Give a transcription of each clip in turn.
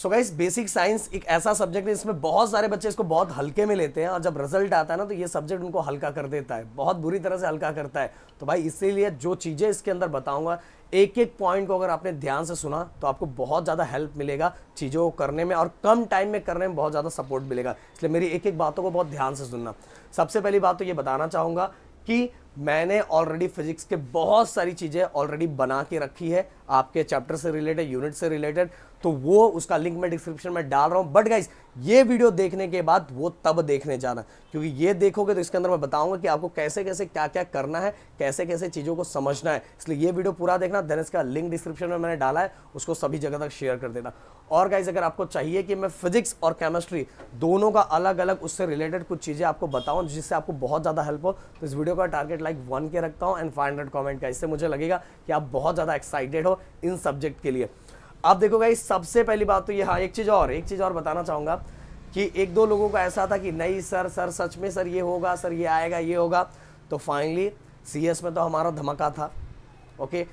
so guys basic science एक ऐसा subject है जिसमें बहुत सारे बच्चे इसको बहुत हल्के में लेते हैं और जब रिजल्ट आता है ना तो ये सब्जेक्ट उनको हल्का कर देता है बहुत बुरी तरह से हल्का करता है तो भाई इसीलिए जो चीज़ें इसके अंदर बताऊंगा एक एक पॉइंट को अगर आपने ध्यान से सुना तो आपको बहुत ज़्यादा हेल्प मिलेगा चीज़ों को करने में और कम टाइम में करने में बहुत ज़्यादा सपोर्ट मिलेगा इसलिए मेरी एक एक बातों को बहुत ध्यान से सुनना सबसे पहली बात तो ये बताना चाहूँगा कि मैंने ऑलरेडी फिजिक्स के बहुत सारी चीज़ें ऑलरेडी बना के रखी है आपके चैप्टर से रिलेटेड यूनिट से रिलेटेड तो वो उसका लिंक मैं डिस्क्रिप्शन में डाल रहा हूँ बट गाइज ये वीडियो देखने के बाद वो तब देखने जाना क्योंकि ये देखोगे तो इसके अंदर मैं बताऊंगा कि आपको कैसे कैसे क्या क्या करना है कैसे कैसे चीज़ों को समझना है इसलिए ये वीडियो पूरा देखना देन इसका लिंक डिस्क्रिप्शन में मैंने डाला है उसको सभी जगह तक शेयर कर देना और गाइज अगर आपको चाहिए कि मैं फिजिक्स और केमिस्ट्री दोनों का अलग अलग उससे रिलेटेड कुछ चीज़ें आपको बताऊं जिससे आपको बहुत ज़्यादा हेल्प हो तो इस वीडियो का टारगेट लाइक वन के रखता हूँ एंड फाइव हंड्रेड कॉमेंट का इससे मुझे लगेगा कि आप बहुत ज़्यादा एक्साइटेड हो इन सब्जेक्ट के लिए आप देखो गाइज सबसे पहली बात तो ये हाँ एक चीज़ और एक चीज़ और बताना चाहूँगा कि एक दो लोगों को ऐसा था कि नहीं सर सर सच में सर ये होगा सर ये आएगा ये होगा तो फाइनली सी में तो हमारा धमाका था ओके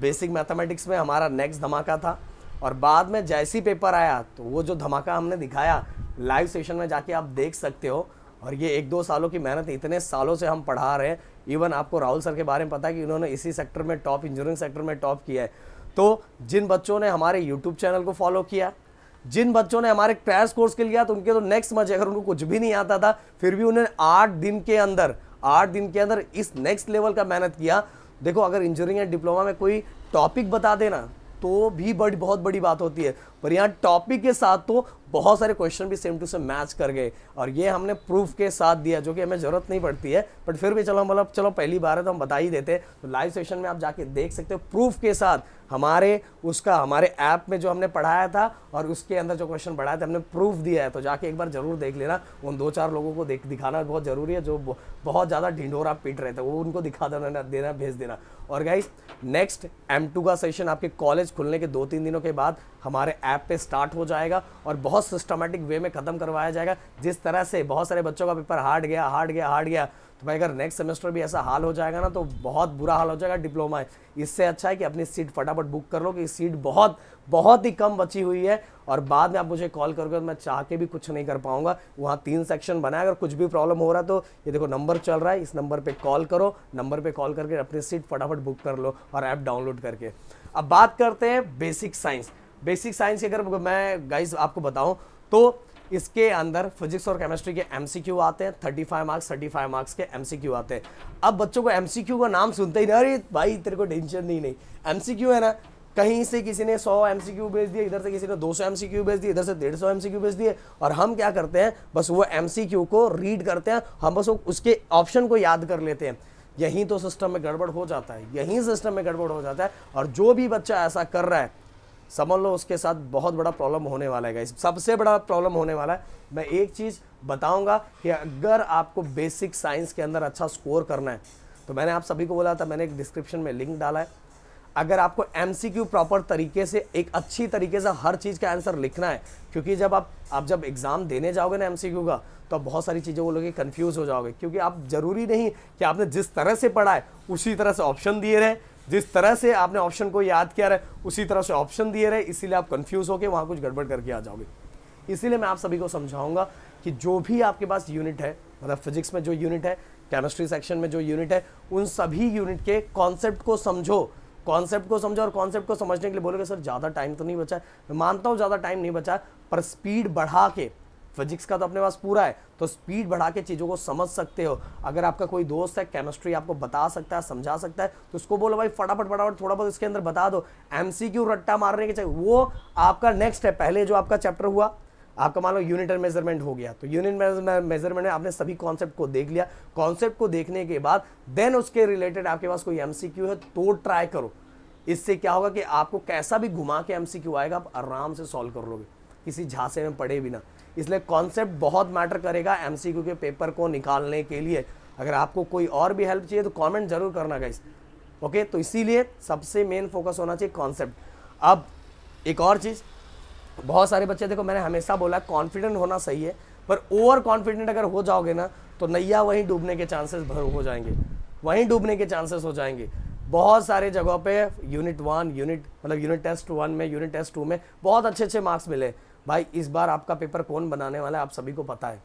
बेसिक मैथमेटिक्स में हमारा नेक्स्ट धमाका था और बाद में जैसी पेपर आया तो वो जो धमाका हमने दिखाया लाइव सेशन में जाके आप देख सकते हो और ये एक दो सालों की मेहनत इतने सालों से हम पढ़ा रहे हैं इवन आपको राहुल सर के बारे में पता है कि इन्होंने इसी सेक्टर में टॉप इंजीनियरिंग सेक्टर में टॉप किया है तो जिन बच्चों ने हमारे यूट्यूब चैनल को फॉलो किया जिन बच्चों ने हमारे क्रैश कोर्स के लिया तो उनके तो नेक्स्ट मजे अगर उनको कुछ भी नहीं आता था फिर भी उन्होंने आठ दिन के अंदर आठ दिन के अंदर इस नेक्स्ट लेवल का मेहनत किया देखो अगर इंजीनियरिंग एंड डिप्लोमा में कोई टॉपिक बता देना तो भी बड़ी बहुत बड़ी बात होती है पर यहाँ टॉपिक के साथ तो बहुत सारे क्वेश्चन भी सेम टू सेम मैच कर गए और ये हमने प्रूफ के साथ दिया जो कि हमें ज़रूरत नहीं पड़ती है बट फिर भी चलो हम मतलब चलो पहली बार है तो हम बता ही देते तो लाइव सेशन में आप जाके देख सकते हो प्रूफ के साथ हमारे उसका हमारे ऐप में जो हमने पढ़ाया था और उसके अंदर जो क्वेश्चन पढ़ाया था हमने प्रूफ दिया है तो जाके एक बार ज़रूर देख लेना उन दो चार लोगों को देख दिखाना बहुत ज़रूरी है जो बहुत ज़्यादा ढिंढोरा पीट रहे थे वो उनको दिखा देना देना भेज देना और गाइज नेक्स्ट एम का सेशन आपके कॉलेज खुलने के दो तीन दिनों के बाद हमारे ऐप पर स्टार्ट हो जाएगा और बहुत बहुत सिस्टमेटिक वे में खत्म करवाया जाएगा जिस तरह से बहुत सारे बच्चों का पेपर हार्ड गया हार्ड गया हार्ड गया तो भाई अगर नेक्स्ट सेमेस्टर भी ऐसा हाल हो जाएगा ना तो बहुत बुरा हाल हो जाएगा डिप्लोमा है इससे अच्छा है कि अपनी सीट फटाफट बुक कर लो कि सीट बहुत बहुत ही कम बची हुई है और बाद में आप मुझे कॉल करोगे तो मैं चाह के भी कुछ नहीं कर पाऊंगा वहाँ तीन सेक्शन बनाए अगर कुछ भी प्रॉब्लम हो रहा तो ये देखो नंबर चल रहा है इस नंबर पर कॉल करो नंबर पर कॉल करके अपनी सीट फटाफट बुक कर लो और ऐप डाउनलोड करके अब बात करते हैं बेसिक साइंस बेसिक साइंस की अगर मैं गाइस आपको बताऊं तो इसके अंदर फिजिक्स और केमिस्ट्री के एमसीक्यू आते हैं thirty five marks thirty five marks के एमसीक्यू आते हैं अब बच्चों को एमसीक्यू का नाम सुनते ही ना अरे भाई तेरे को टेंशन नहीं नहीं एमसीक्यू है ना कहीं से किसी ने 100 एम सी क्यू भेज दिए इधर से किसी ने 200 एम सी क्यू भेज दिए इधर से 150 एम सी क्यू भेज दिए और हम क्या करते हैं बस वो एम सी क्यू को रीड करते हैं हम बस उसके ऑप्शन को याद कर लेते हैं यहीं तो सिस्टम में गड़बड़ हो जाता है यहीं सिस्टम में गड़बड़ हो जाता है और जो भी बच्चा ऐसा कर रहा है समझ लो उसके साथ बहुत बड़ा प्रॉब्लम होने वाला है गाइस सबसे बड़ा प्रॉब्लम होने वाला है मैं एक चीज़ बताऊंगा कि अगर आपको बेसिक साइंस के अंदर अच्छा स्कोर करना है तो मैंने आप सभी को बोला था मैंने एक डिस्क्रिप्शन में लिंक डाला है अगर आपको एम प्रॉपर तरीके से एक अच्छी तरीके से हर चीज़ का आंसर लिखना है क्योंकि जब आप आप जब एग्ज़ाम देने जाओगे ना एम का तो बहुत सारी चीज़ें बोलोगे कन्फ्यूज़ हो जाओगे क्योंकि आप ज़रूरी नहीं कि आपने जिस तरह से पढ़ा है उसी तरह से ऑप्शन दिए रहे जिस तरह से आपने ऑप्शन को याद किया रहे उसी तरह से ऑप्शन दिए रहे इसीलिए आप कंफ्यूज होकर वहाँ कुछ गड़बड़ करके आ जाओगे इसीलिए मैं आप सभी को समझाऊंगा कि जो भी आपके पास यूनिट है मतलब फिजिक्स में जो यूनिट है केमिस्ट्री सेक्शन में जो यूनिट है उन सभी यूनिट के कॉन्सेप्ट को समझो कॉन्सेप्ट को समझो और कॉन्सेप्ट को समझने के लिए बोलोगे सर ज़्यादा टाइम तो नहीं बचा मैं मानता हूँ ज़्यादा टाइम नहीं बचा पर स्पीड बढ़ा के फिजिक्स का तो अपने पास पूरा है तो स्पीड बढ़ा के चीज़ों को समझ सकते हो अगर आपका कोई दोस्त है केमिस्ट्री आपको बता सकता है समझा सकता है तो उसको बोलो भाई फटाफट फटाफट थोड़ा बहुत इसके अंदर बता दो एम रट्टा मारने के चाहिए वो आपका नेक्स्ट है पहले जो आपका चैप्टर हुआ आपका मान लो यूनिट एंड मेजरमेंट हो गया तो यूनिट मेजरमेंट में आपने सभी कॉन्सेप्ट को देख लिया कॉन्सेप्ट को देखने के बाद देन उसके रिलेटेड आपके पास कोई एम है तो ट्राई करो इससे क्या होगा कि आपको कैसा भी घुमा के एम आएगा आप आराम से सॉल्व कर लोगे किसी झांसे में पड़े बिना इसलिए कॉन्सेप्ट बहुत मैटर करेगा एम के पेपर को निकालने के लिए अगर आपको कोई और भी हेल्प चाहिए तो कॉमेंट जरूर करना गाइस ओके तो इसीलिए सबसे मेन फोकस होना चाहिए कॉन्सेप्ट अब एक और चीज़ बहुत सारे बच्चे देखो मैंने हमेशा बोला कॉन्फिडेंट होना सही है पर ओवर कॉन्फिडेंट अगर हो जाओगे ना तो नैया वहीं डूबने के चांसेस भर हो जाएंगे वहीं डूबने के चांसेस हो जाएंगे बहुत सारे जगहों पे यूनिट वन यूनिट मतलब यूनिट टेस्ट वन में यूनिट टेस्ट टू में बहुत अच्छे अच्छे मार्क्स मिले भाई इस बार आपका पेपर कौन बनाने वाला है आप सभी को पता है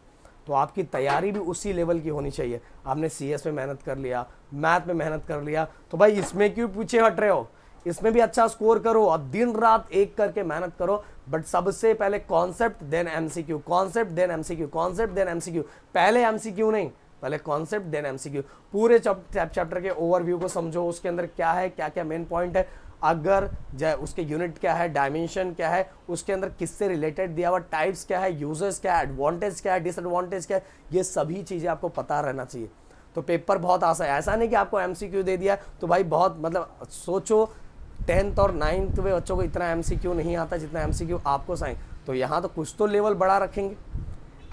तो आपकी तैयारी भी उसी लेवल की होनी चाहिए आपने सी में मेहनत कर लिया मैथ में मेहनत कर लिया तो भाई इसमें क्यों पीछे हट रहे हो इसमें भी अच्छा स्कोर करो और दिन रात एक करके मेहनत करो बट सबसे पहले concept then MCQ concept then MCQ concept then MCQ पहले एमसीक्यू नहीं पहले कॉन्सेप्ट देन एमसीक्यू पूरे चैप्टर के ओवरव्यू को समझो उसके अंदर क्या है क्या क्या मेन पॉइंट है अगर उसके यूनिट क्या है डायमेंशन क्या है उसके अंदर किससे रिलेटेड दिया हुआ टाइप्स क्या है यूजर्स क्या है एडवांटेज क्या है डिसएडवांटेज क्या है ये सभी चीज़ें आपको पता रहना चाहिए तो पेपर बहुत आसान है ऐसा नहीं कि आपको एम दे दिया तो भाई बहुत मतलब सोचो टेंथ और नाइन्थ में बच्चों को इतना एम नहीं आता जितना एम आपको साइन तो यहाँ तो कुछ तो लेवल बड़ा रखेंगे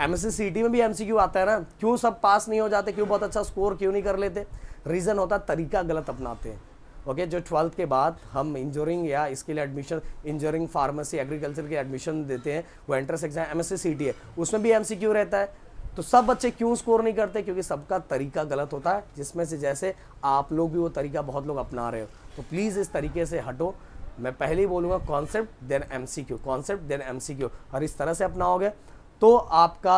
एम में भी एम आता है ना क्यों सब पास नहीं हो जाते क्यों बहुत अच्छा स्कोर क्यों नहीं कर लेते रीज़न होता तरीका गलत अपनाते हैं ओके जो ट्वेल्थ के बाद हम इंजीनियरिंग या इसके लिए एडमिशन इंजीनियरिंग फार्मेसी एग्रीकल्चर के एडमिशन देते हैं वो एंट्रेंस एग्जाम एम एस है उसमें भी एम रहता है तो सब बच्चे क्यों स्कोर नहीं करते क्योंकि सबका तरीका गलत होता है जिसमें से जैसे आप लोग भी वो तरीका बहुत लोग अपना रहे हो तो प्लीज़ इस तरीके से हटो मैं पहले ही बोलूँगा concept then M C Q concept then M C Q और इस तरह से अपनाओगे तो आपका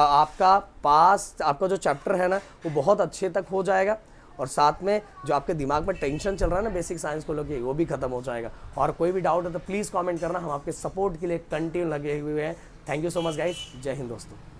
आपका पास आपका जो चैप्टर है ना वो बहुत अच्छे तक हो जाएगा और साथ में जो आपके दिमाग में टेंशन चल रहा है ना बेसिक साइंस को लोग वो भी खत्म हो जाएगा और कोई भी डाउट है तो प्लीज़ कॉमेंट करना हम आपके सपोर्ट के लिए कंटिन्यू लगे हुए हैं thank you so much guys जय हिंद दोस्तों